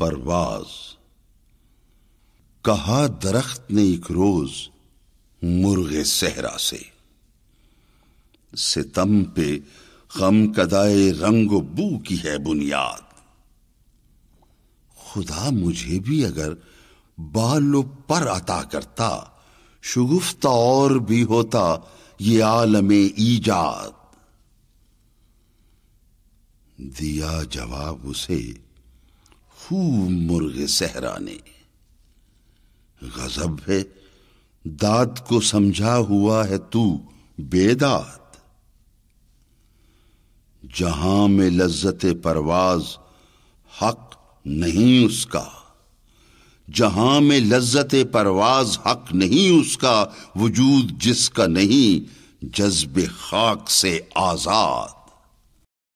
परवाज कहा दरख्त ने एक रोज मुर्गे सहरा से सितम पे गम कदाए रंग बू की है बुनियाद खुदा मुझे भी अगर बालो पर अता करता शुगुफ्ता और भी होता ये आलम ईजाद दिया जवाब उसे खूब मुर्ग सहरा ने गजब है दाद को समझा हुआ है तू बेदाद जहां में लज्जत परवाज हक नहीं उसका जहां में लज्जत परवाज हक नहीं उसका वजूद जिसका नहीं जज्ब खाक से आजाद